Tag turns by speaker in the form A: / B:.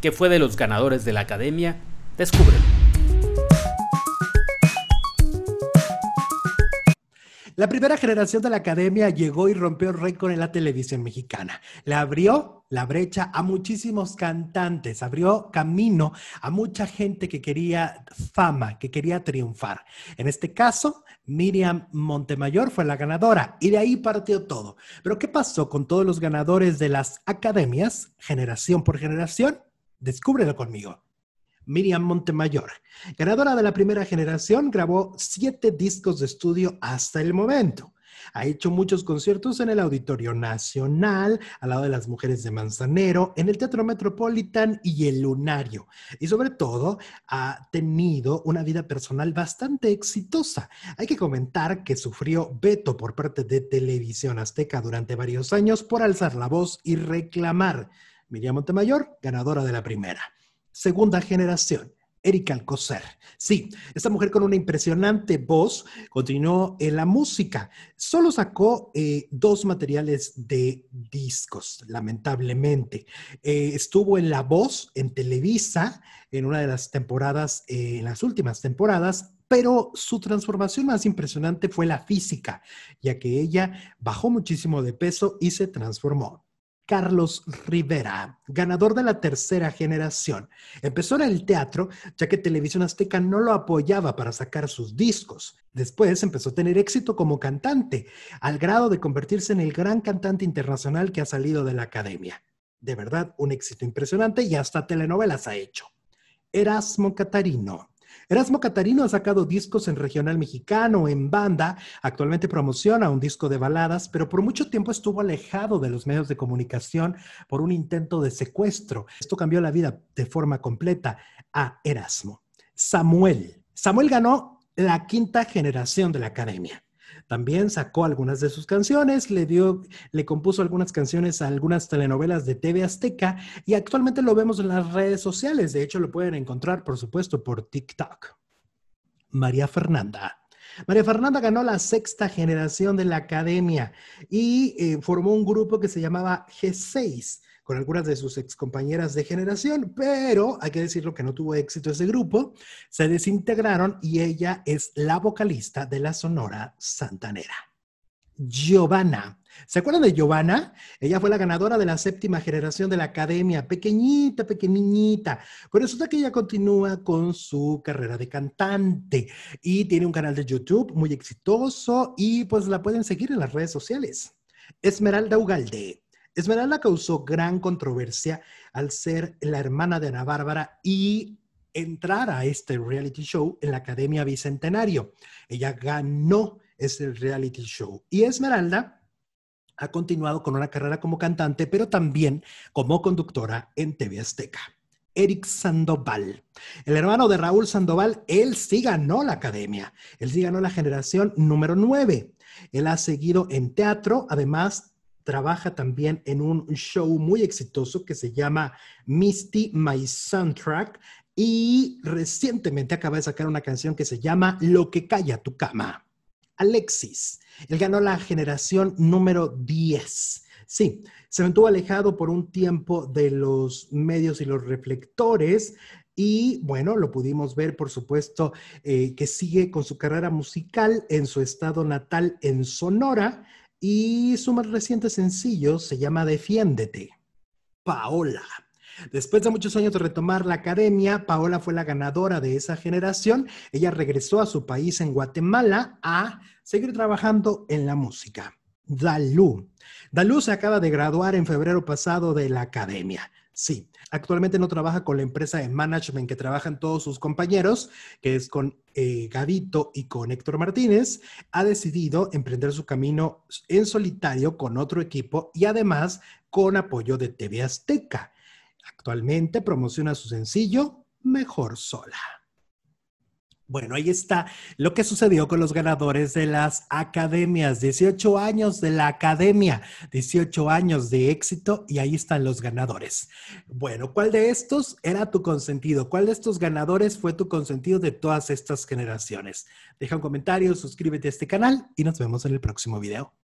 A: ¿Qué fue de los ganadores de la academia, descúbrelo. La primera generación de la academia llegó y rompió el récord en la televisión mexicana. Le abrió la brecha a muchísimos cantantes, abrió camino a mucha gente que quería fama, que quería triunfar. En este caso, Miriam Montemayor fue la ganadora y de ahí partió todo. Pero ¿qué pasó con todos los ganadores de las academias, generación por generación? Descúbrelo conmigo. Miriam Montemayor, ganadora de la primera generación, grabó siete discos de estudio hasta el momento. Ha hecho muchos conciertos en el Auditorio Nacional, al lado de las mujeres de Manzanero, en el Teatro Metropolitan y el Lunario. Y sobre todo, ha tenido una vida personal bastante exitosa. Hay que comentar que sufrió veto por parte de Televisión Azteca durante varios años por alzar la voz y reclamar Miriam Montemayor, ganadora de la primera. Segunda generación, Erika Alcocer. Sí, esta mujer con una impresionante voz continuó en la música. Solo sacó eh, dos materiales de discos, lamentablemente. Eh, estuvo en La Voz, en Televisa, en una de las temporadas, eh, en las últimas temporadas, pero su transformación más impresionante fue la física, ya que ella bajó muchísimo de peso y se transformó. Carlos Rivera, ganador de la tercera generación. Empezó en el teatro, ya que Televisión Azteca no lo apoyaba para sacar sus discos. Después empezó a tener éxito como cantante, al grado de convertirse en el gran cantante internacional que ha salido de la academia. De verdad, un éxito impresionante y hasta telenovelas ha hecho. Erasmo Catarino Erasmo Catarino ha sacado discos en regional mexicano, en banda, actualmente promociona un disco de baladas, pero por mucho tiempo estuvo alejado de los medios de comunicación por un intento de secuestro. Esto cambió la vida de forma completa a Erasmo. Samuel. Samuel ganó la quinta generación de la academia. También sacó algunas de sus canciones, le dio, le compuso algunas canciones a algunas telenovelas de TV Azteca y actualmente lo vemos en las redes sociales. De hecho, lo pueden encontrar, por supuesto, por TikTok. María Fernanda. María Fernanda ganó la sexta generación de la academia y eh, formó un grupo que se llamaba G6 con algunas de sus excompañeras de generación, pero hay que decirlo que no tuvo éxito ese grupo, se desintegraron y ella es la vocalista de la Sonora Santanera. Giovanna. ¿Se acuerdan de Giovanna? Ella fue la ganadora de la séptima generación de la academia, pequeñita, pequeñita. eso resulta que ella continúa con su carrera de cantante y tiene un canal de YouTube muy exitoso y pues la pueden seguir en las redes sociales. Esmeralda Ugalde, Esmeralda causó gran controversia al ser la hermana de Ana Bárbara y entrar a este reality show en la Academia Bicentenario. Ella ganó ese reality show. Y Esmeralda ha continuado con una carrera como cantante, pero también como conductora en TV Azteca. Eric Sandoval. El hermano de Raúl Sandoval, él sí ganó la academia, él sí ganó la generación número 9. Él ha seguido en teatro, además trabaja también en un show muy exitoso que se llama Misty My Soundtrack y recientemente acaba de sacar una canción que se llama Lo que calla tu cama. Alexis, él ganó la generación número 10. Sí, se mantuvo alejado por un tiempo de los medios y los reflectores, y bueno, lo pudimos ver, por supuesto, eh, que sigue con su carrera musical en su estado natal en Sonora y su más reciente sencillo se llama Defiéndete, Paola. Después de muchos años de retomar la academia, Paola fue la ganadora de esa generación. Ella regresó a su país en Guatemala a seguir trabajando en la música. Dalú. Dalú se acaba de graduar en febrero pasado de la academia. Sí, actualmente no trabaja con la empresa de management que trabajan todos sus compañeros, que es con eh, Gavito y con Héctor Martínez. Ha decidido emprender su camino en solitario con otro equipo y además con apoyo de TV Azteca. Actualmente promociona su sencillo Mejor Sola. Bueno, ahí está lo que sucedió con los ganadores de las academias. 18 años de la academia, 18 años de éxito y ahí están los ganadores. Bueno, ¿cuál de estos era tu consentido? ¿Cuál de estos ganadores fue tu consentido de todas estas generaciones? Deja un comentario, suscríbete a este canal y nos vemos en el próximo video.